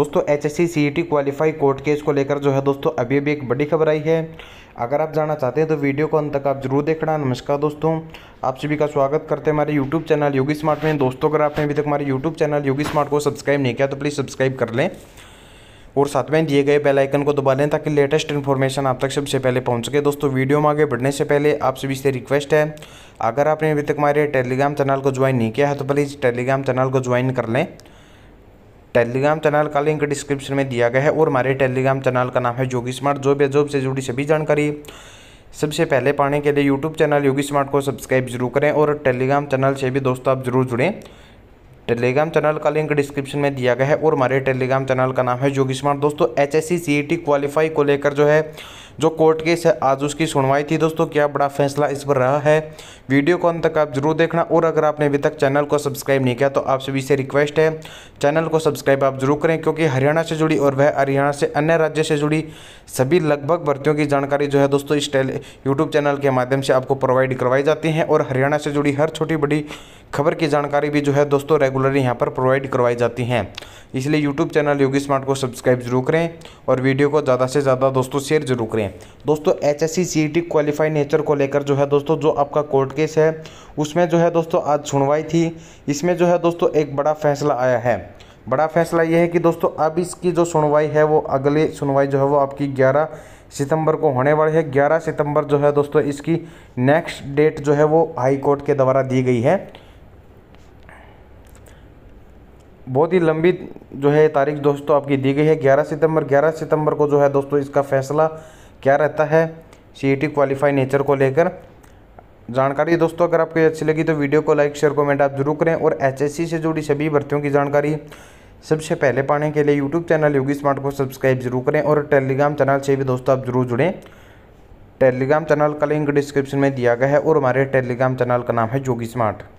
दोस्तों H S C qualify court case को लेकर जो है दोस्तों अभी अभी एक बड़ी खबर आई है अगर आप जानना चाहते हैं तो वीडियो को अंत तक आप जरूर देखना नमस्कार दोस्तों आप सभी का स्वागत करते हैं हमारे यूट्यूब चैनल योगी स्मार्ट में दोस्तों अगर आपने अभी तक हमारे यूट्यूब चैनल योगी स्मार्ट को सब्सक्राइब नहीं किया तो प्लीज़ सब्सक्राइब कर लें और साथ में दिए गए बेल आइकन को दबा लें ताकि लेटेस्ट इन्फॉर्मेशन आप तक सबसे पहले पहुँच सके दोस्तों वीडियो में आगे बढ़ने से पहले आप सभी से रिक्वेस्ट है अगर आपने अभी तक हमारे टेलीग्राम चैनल को ज्वाइन नहीं किया है तो प्लीज़ टेलीग्राम चैनल को ज्वाइन कर लें टेलीग्राम चैनल का लिंक डिस्क्रिप्शन में दिया गया है और हमारे टेलीग्राम चैनल का नाम है योगी स्मार्ट जॉब या जॉब से जुड़ी सभी जानकारी सबसे पहले पाने के लिए यूट्यूब चैनल योगी स्मार्ट को सब्सक्राइब जरूर करें और टेलीग्राम चैनल से भी दोस्तों आप जरूर जुड़ें टेलीग्राम चैनल का लिंक डिस्क्रिप्शन में दिया गया है और हमारे टेलीग्राम चैनल का नाम है योगी स्मार्ट दोस्तों एच एस सी क्वालिफाई को लेकर जो है जो कोर्ट केस है आज उसकी सुनवाई थी दोस्तों क्या बड़ा फैसला इस पर रहा है वीडियो को अंत तक आप जरूर देखना और अगर आपने अभी तक चैनल को सब्सक्राइब नहीं किया तो आप सभी से रिक्वेस्ट है चैनल को सब्सक्राइब आप जरूर करें क्योंकि हरियाणा से जुड़ी और वह हरियाणा से अन्य राज्य से जुड़ी सभी लगभग भर्तियों की जानकारी जो है दोस्तों इस टेल यूट्यूब चैनल के माध्यम से आपको प्रोवाइड करवाई जाती हैं और हरियाणा से जुड़ी हर छोटी बड़ी खबर की जानकारी भी जो है दोस्तों रेगुलरली यहाँ पर प्रोवाइड करवाई जाती हैं इसलिए यूट्यूब चैनल योगी स्मार्ट को सब्सक्राइब जरूर करें और वीडियो को ज़्यादा से ज़्यादा दोस्तों शेयर जरूर करें दोस्तों H S C qualify nature को लेकर जो है दोस्तों जो आपका कोर्ट केस है उसमें जो है दोस्तों आज सुनवाई थी इसमें जो है दोस्तों एक बड़ा फैसला आया है बड़ा फैसला यह है कि दोस्तों अब इसकी जो सुनवाई है वो अगली सुनवाई जो है वो आपकी 11 सितंबर को होने वाली है 11 सितंबर जो है दोस्तों इसकी नेक्स्ट डेट जो है वो हाई कोर्ट के द्वारा दी गई है बहुत ही लंबी जो है तारीख दोस्तों आपकी दी गई है 11 सितंबर 11 सितंबर को जो है दोस्तों इसका फैसला क्या रहता है सी ई क्वालिफाई नेचर को लेकर जानकारी दोस्तों अगर आपको अच्छी लगी तो वीडियो को लाइक शेयर कमेंट आप जरूर करें और एच से जुड़ी सभी भर्तियों की जानकारी सबसे पहले पाने के लिए यूट्यूब चैनल योगी स्मार्ट को सब्सक्राइब जरूर करें और टेलीग्राम चैनल से भी दोस्तों आप जरूर जुड़ें टेलीग्राम चैनल का लिंक डिस्क्रिप्शन में दिया गया है और हमारे टेलीग्राम चैनल का नाम है योगी स्मार्ट